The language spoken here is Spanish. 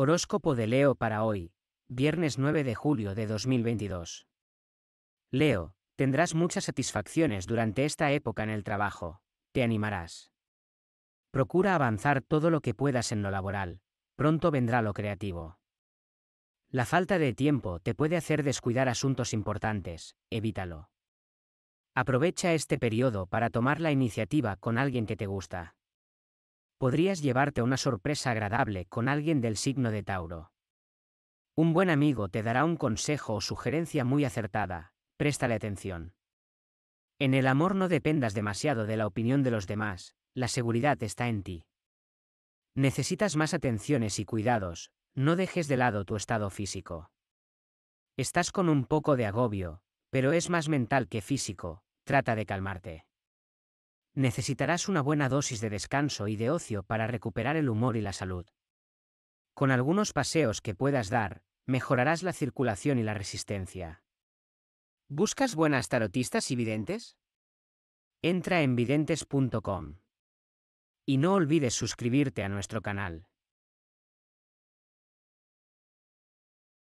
Horóscopo de Leo para hoy, viernes 9 de julio de 2022. Leo, tendrás muchas satisfacciones durante esta época en el trabajo, te animarás. Procura avanzar todo lo que puedas en lo laboral, pronto vendrá lo creativo. La falta de tiempo te puede hacer descuidar asuntos importantes, evítalo. Aprovecha este periodo para tomar la iniciativa con alguien que te gusta podrías llevarte una sorpresa agradable con alguien del signo de Tauro. Un buen amigo te dará un consejo o sugerencia muy acertada, préstale atención. En el amor no dependas demasiado de la opinión de los demás, la seguridad está en ti. Necesitas más atenciones y cuidados, no dejes de lado tu estado físico. Estás con un poco de agobio, pero es más mental que físico, trata de calmarte necesitarás una buena dosis de descanso y de ocio para recuperar el humor y la salud. Con algunos paseos que puedas dar, mejorarás la circulación y la resistencia. ¿Buscas buenas tarotistas y videntes? Entra en videntes.com. Y no olvides suscribirte a nuestro canal.